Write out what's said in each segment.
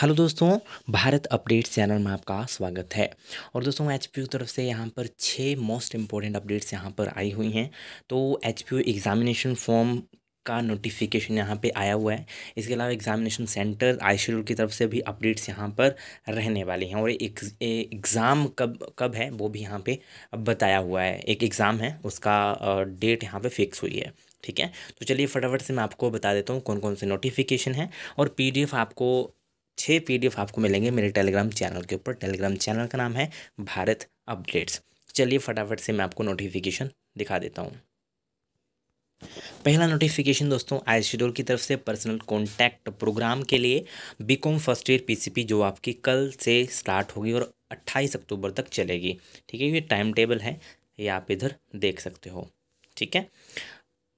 hello दोस्तों Bharat update channel में आपका स्वागत है और दोस्तों एच पी तरफ से यहाँ पर छः मोस्ट इम्पोर्टेंट अपडेट्स यहाँ पर आई हुई हैं तो एच पी एग्ज़ामिनेशन फॉर्म का नोटिफिकेशन यहाँ पे आया हुआ है इसके अलावा एग्ज़ामिनेशन सेंटर आई शेड्यूल की तरफ से भी अपडेट्स यहाँ पर रहने वाली हैं और एक एग्ज़ाम कब कब है वो भी यहाँ पे बताया हुआ है एक एग्ज़ाम है उसका डेट यहाँ पे फिक्स हुई है ठीक है तो चलिए फटाफट से मैं आपको बता देता हूँ कौन कौन से नोटिफिकेशन है और पी आपको छः पी आपको मिलेंगे मेरे टेलीग्राम चैनल के ऊपर टेलीग्राम चैनल का नाम है भारत अपडेट्स चलिए फटाफट से मैं आपको नोटिफिकेशन दिखा देता हूँ पहला नोटिफिकेशन दोस्तों आई शेड्यूल की तरफ से पर्सनल कॉन्टैक्ट प्रोग्राम के लिए बीकॉम फर्स्ट ईयर पीसीपी जो आपकी कल से स्टार्ट होगी और 28 अक्टूबर तक चलेगी ठीक है ये टाइम टेबल है ये आप इधर देख सकते हो ठीक है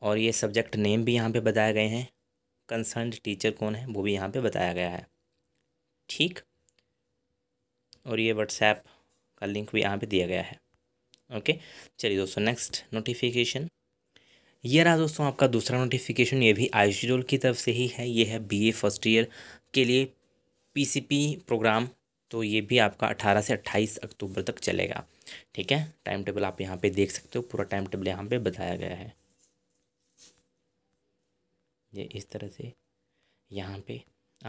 और ये सब्जेक्ट नेम भी यहाँ पे बताए गए हैं कंसर्न टीचर कौन है वो भी यहाँ पर बताया गया है ठीक और ये व्हाट्सएप का लिंक भी यहाँ पे दिया गया है ओके चलिए दोस्तों नेक्स्ट नोटिफिकेशन ये रहा दोस्तों आपका दूसरा नोटिफिकेशन ये भी आई की तरफ से ही है ये है ए फर्स्ट ईयर के लिए पी प्रोग्राम तो ये भी आपका 18 से 28 अक्टूबर तक चलेगा ठीक है टाइम टेबल आप यहाँ पे देख सकते हो पूरा टाइम टेबल यहाँ पे बताया गया है ये इस तरह से यहाँ पे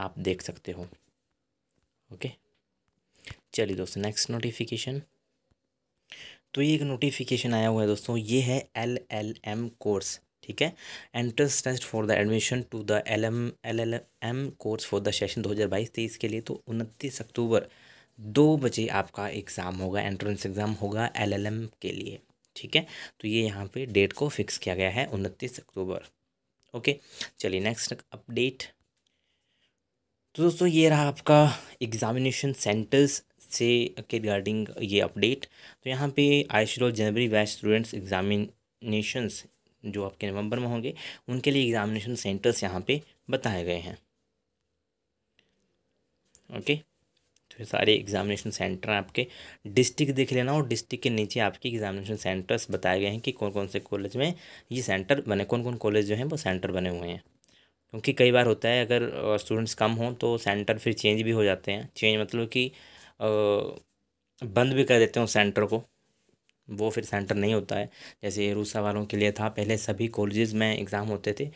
आप देख सकते हो ओके चलिए दोस्तों नेक्स्ट नोटिफिकेशन तो ये एक नोटिफिकेशन आया हुआ है दोस्तों ये है एल एल एम कोर्स ठीक है entrance test for the admission to the L M L L M course for the session दो हज़ार बाईस तेईस के लिए तो उनतीस अक्टूबर दो बजे आपका एग्ज़ाम होगा एंट्रेंस एग्ज़ाम होगा एल एल एम के लिए ठीक है तो ये यहाँ पे डेट को फिक्स किया गया है उनतीस अक्टूबर ओके चलिए नेक्स्ट अपडेट तो दोस्तों ये रहा आपका एग्ज़ामिनेशन सेंटर्स से के रिगार्डिंग ये अपडेट तो यहाँ पे आईसीरो जनवरी बैच स्टूडेंट्स एग्ज़ामिनेशंस जो आपके नवंबर में होंगे उनके लिए एग्ज़ामिनेशन सेंटर्स यहाँ पे बताए गए हैं ओके तो ये सारे एग्ज़ामिनेशन सेंटर हैं आपके डिस्ट्रिक्ट देख लेना और डिस्ट्रिक्ट के नीचे आपके एग्ज़ामिनेशन सेंटर्स बताए गए हैं कि कौन कौन से कॉलेज में ये सेंटर बने कौन कौन कॉलेज जो हैं वो सेंटर बने हुए हैं क्योंकि कई बार होता है अगर स्टूडेंट्स कम हों तो सेंटर फिर चेंज भी हो जाते हैं चेंज मतलब कि बंद भी कर देते हैं उस सेंटर को वो फिर सेंटर नहीं होता है जैसे रूसा वालों के लिए था पहले सभी कॉलेजेस में एग्ज़ाम होते थे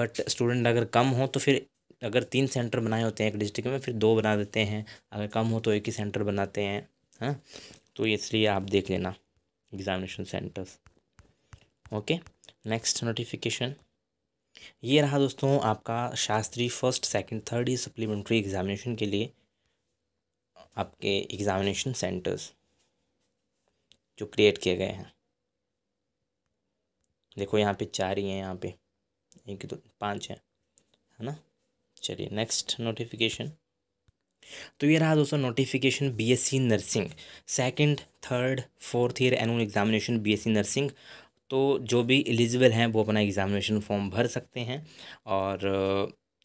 बट स्टूडेंट अगर कम हो तो फिर अगर तीन सेंटर बनाए होते हैं एक डिस्ट्रिक्ट में फिर दो बना देते हैं अगर कम हो तो एक ही सेंटर बनाते हैं हाँ तो इसलिए आप देख लेना examination centres okay next notification ये रहा दोस्तों आपका Shastri first second third year supplementary examination के लिए आपके एग्ज़ामिनेशन सेंटर्स जो क्रिएट किए गए हैं देखो यहाँ पे चार ही हैं यहाँ पे एक दो पाँच हैं है ना चलिए नेक्स्ट नोटिफिकेशन तो ये रहा दोस्तों notification BSc nursing second third fourth year annual examination BSc nursing तो जो भी एलिजिबल हैं वो अपना एग्ज़ामिनेशन फॉर्म भर सकते हैं और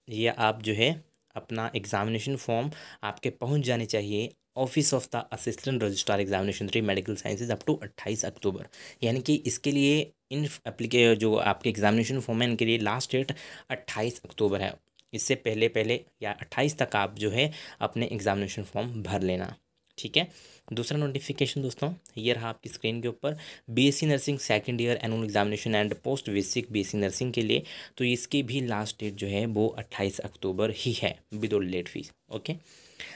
ये आप जो है अपना एग्ज़ामिनेशन फॉर्म आपके पहुंच जाने चाहिए office of the assistant registrar examination three medical sciences up to अट्ठाईस अक्टूबर यानी कि इसके लिए इन एप्लीके जो आपके एग्जामिनेशन फॉर्म है इनके लिए लास्ट डेट अट्ठाईस अक्टूबर है इससे पहले पहले या अट्ठाईस तक आप जो है अपने एग्ज़ामिनेशन फॉर्म भर लेना ठीक है दूसरा नोटिफिकेशन दोस्तों ये रहा आपकी स्क्रीन के ऊपर BSc nursing second year annual examination and post basic BSc nursing के लिए तो इसकी भी लास्ट डेट जो है वो 28 अक्टूबर ही है without late fees okay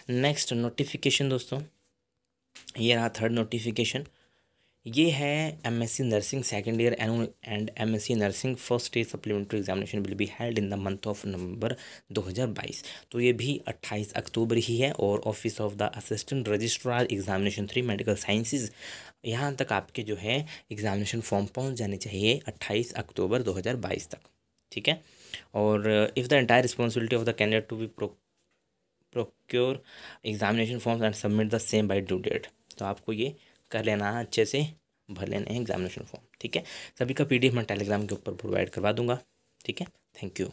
next notification दोस्तों ये रहा थर्ड नोटिफिकेशन ये है MSc nursing second year and MSc nursing first year supplementary examination will be held in the month of November 2022 तो ये भी 28 अक्टूबर ही है और office of the assistant registrar examination three medical sciences यहाँ तक आपके जो है एग्जामिनेशन फॉर्म पहुँच जाने चाहिए अट्ठाईस अक्टूबर दो तक ठीक है और if the entire responsibility of the candidate to be pro procure examination form and submit the same by due date तो आपको ये कर लेना अच्छे से भर लेना है एग्जामिनेशन फॉर्म ठीक है सभी का पीडीएफ मैं टेलीग्राम के ऊपर प्रोवाइड करवा दूंगा ठीक है थैंक यू